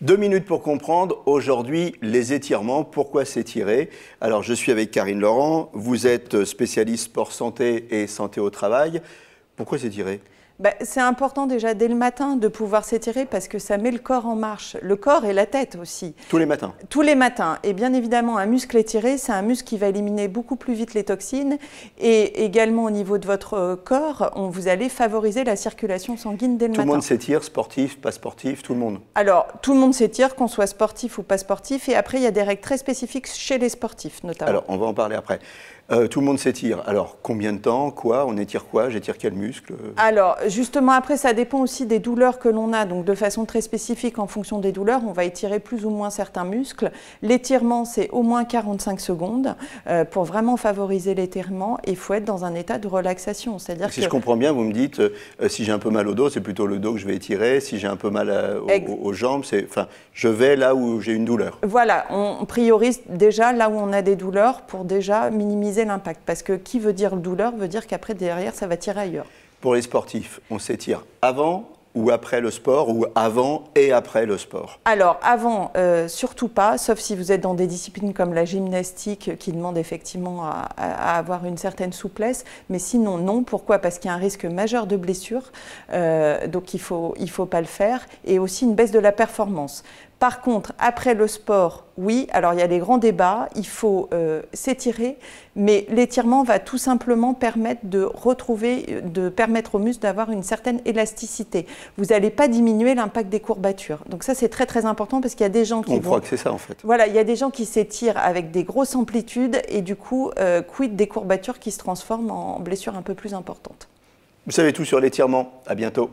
Deux minutes pour comprendre aujourd'hui les étirements, pourquoi s'étirer. Alors je suis avec Karine Laurent, vous êtes spécialiste sport santé et santé au travail. Pourquoi s'étirer bah, c'est important déjà dès le matin de pouvoir s'étirer parce que ça met le corps en marche, le corps et la tête aussi. Tous les matins Tous les matins. Et bien évidemment, un muscle étiré, c'est un muscle qui va éliminer beaucoup plus vite les toxines et également au niveau de votre euh, corps, on, vous allez favoriser la circulation sanguine dès le matin. Tout le monde s'étire, sportif, pas sportif, tout le monde Alors, tout le monde s'étire, qu'on soit sportif ou pas sportif. Et après, il y a des règles très spécifiques chez les sportifs notamment. Alors, on va en parler après. Euh, tout le monde s'étire. Alors, combien de temps Quoi On étire quoi J'étire quel muscle Alors, justement, après, ça dépend aussi des douleurs que l'on a. Donc, de façon très spécifique, en fonction des douleurs, on va étirer plus ou moins certains muscles. L'étirement, c'est au moins 45 secondes. Euh, pour vraiment favoriser l'étirement, il faut être dans un état de relaxation. C'est-à-dire si je comprends bien, vous me dites, euh, si j'ai un peu mal au dos, c'est plutôt le dos que je vais étirer. Si j'ai un peu mal aux, aux, jambes, c'est... Enfin, je vais là où j'ai une douleur. Voilà, on priorise déjà là où on a des douleurs pour déjà minimiser l'impact. Parce que qui veut dire douleur veut dire qu'après, derrière, ça va tirer ailleurs. Pour les sportifs, on s'étire avant ou après le sport ou avant et après le sport Alors avant, euh, surtout pas, sauf si vous êtes dans des disciplines comme la gymnastique qui demandent effectivement à, avoir une certaine souplesse, mais sinon non. Pourquoi Parce qu'il y a un risque majeur de blessure, euh, donc il ne faut, il faut pas le faire, et aussi une baisse de la performance. Par contre, après le sport, oui, alors il y a des grands débats, il faut euh, s'étirer, mais l'étirement va tout simplement permettre de retrouver, euh, de permettre aux muscles d'avoir une certaine élasticité. Vous n'allez pas diminuer l'impact des courbatures. Donc ça, c'est très très important parce qu'il y a des gens qui... On que c'est ça en fait. Voilà, il y a des gens qui s'étirent avec des grosses amplitudes et du coup, euh, quid des courbatures qui se transforment en blessures un peu plus importantes. Vous savez tout sur l'étirement. À bientôt.